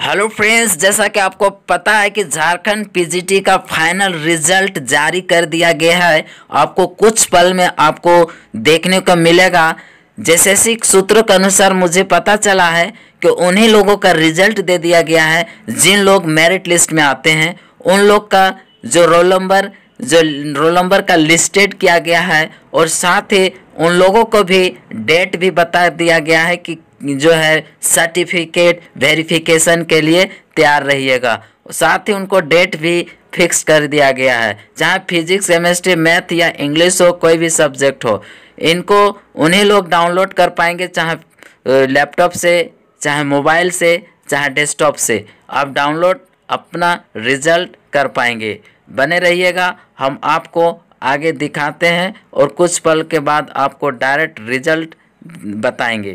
hello friends जैसा कि आपको पता है कि झारखंड पीजीटी का फाइनल रिजल्ट जारी कर दिया गया है आपको कुछ पल में आपको देखने को मिलेगा जैसे सी सूत्रों के अनुसार मुझे पता चला है कि उन्हीं लोगों का रिजल्ट दे दिया गया है जिन लोग मेरिट लिस्ट में आते हैं उन लोग का जो रोल नंबर जो रोल नंबर का लिस्टेड किया गया है और साथ ही उन लोगों को भी डेट भी बता दिया गया है कि जो है सर्टिफिकेट वेरिफिकेशन के लिए तैयार रहिएगा साथ ही उनको डेट भी फिक्स कर दिया गया है चाहे फिजिक्स केमिस्ट्री मैथ या इंग्लिश हो कोई भी सब्जेक्ट हो इनको उन्हीं लोग डाउनलोड कर पाएंगे चाहे लैपटॉप से चाहे मोबाइल से चाहे डेस्कटॉप से आप डाउनलोड अपना रिजल्ट कर पाएंगे बने रहिएगा हम आपको आगे दिखाते हैं और कुछ पल के बाद आपको डायरेक्ट रिजल्ट बताएंगे